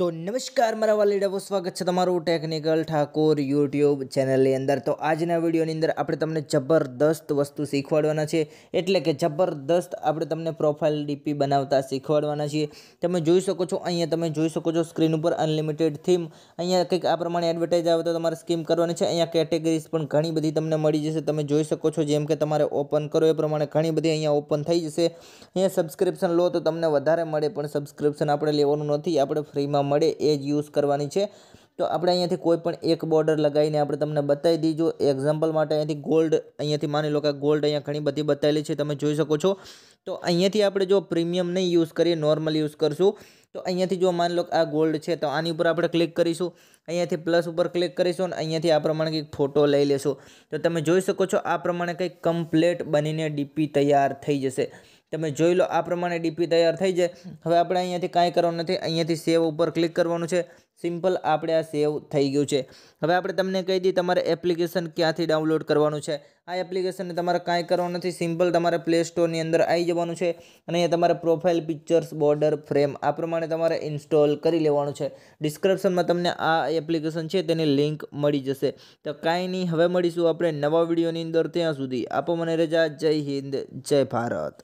તો નમસ્કાર મારા વાલી ડબો સ્વાગત છે તમારું ટેકનિકલ ઠાકોર યુટ્યુબ ચેનલની અંદર તો આજના વિડીયોની અંદર આપણે તમને જબરદસ્ત વસ્તુ શીખવાડવાના છે એટલે કે જબરદસ્ત આપણે તમને પ્રોફાઇલ ડીપી બનાવતા શીખવાડવાના છીએ તમે જોઈ શકો છો અહીંયા તમે જોઈ શકો છો સ્ક્રીન ઉપર અનલિમિટેડ થીમ અહીંયા કંઈક આ પ્રમાણે એડવર્ટાઇઝ આવે તો તમારે સ્કીમ કરવાની છે અહીંયા કેટેગરીઝ પણ ઘણી બધી તમને મળી જશે તમે જોઈ શકો છો જેમ કે તમારે ઓપન કરો એ પ્રમાણે ઘણી બધી અહીંયા ઓપન થઈ જશે અહીંયા સબસ્ક્રિપ્શન લો તો તમને વધારે મળે પણ સબસ્ક્રિપ્શન આપણે લેવાનું નથી આપણે ફ્રીમાં મળે એ જ યુઝ કરવાની છે તો આપણે અહીંયાથી કોઈ પણ એક બોર્ડર લગાવીને આપણે તમને બતાવી દીજો એક્ઝામ્પલ માટે અહીંયાથી ગોલ્ડ અહીંયાથી માની લો કે ગોલ્ડ અહીંયા ઘણી બધી બતાવેલી છે તમે જોઈ શકો છો તો અહીંયાથી આપણે જો પ્રીમિયમ નહીં યુઝ કરીએ નોર્મલ યુઝ કરશું તો અહીંયાથી જો માની લો આ ગોલ્ડ છે તો આની ઉપર આપણે ક્લિક કરીશું અહીંયાથી પ્લસ ઉપર ક્લિક કરીશું અને અહીંયાથી આ પ્રમાણે કંઈક ફોટો લઈ લેશું તો તમે જોઈ શકો છો આ પ્રમાણે કંઈક કમ્પ્લેટ બનીને ડીપી તૈયાર થઈ જશે તમે જોઈ લો આ પ્રમાણે ડીપી તૈયાર થઈ જાય હવે આપણે અહીંયાથી કાંઈ કરવાનું નથી અહીંયાથી સેવ ઉપર ક્લિક કરવાનું છે સિમ્પલ આપણે આ સેવ થઈ ગયું છે હવે આપણે તમને કહી દઈએ તમારે એપ્લિકેશન ક્યાંથી ડાઉનલોડ કરવાનું છે આ એપ્લિકેશનને તમારે કાંઈ કરવાનું નથી સિમ્પલ તમારે પ્લે સ્ટોરની અંદર આવી જવાનું છે અને અહીંયા તમારે પ્રોફાઇલ પિક્ચર્સ બોર્ડર ફ્રેમ આ પ્રમાણે તમારે ઇન્સ્ટોલ કરી લેવાનું છે ડિસ્ક્રિપ્શનમાં તમને આ એપ્લિકેશન છે તેની લિંક મળી જશે તો કાંઈ નહીં હવે મળીશું આપણે નવા વિડીયોની અંદર ત્યાં સુધી આપો મને રજા જય હિન્દ જય ભારત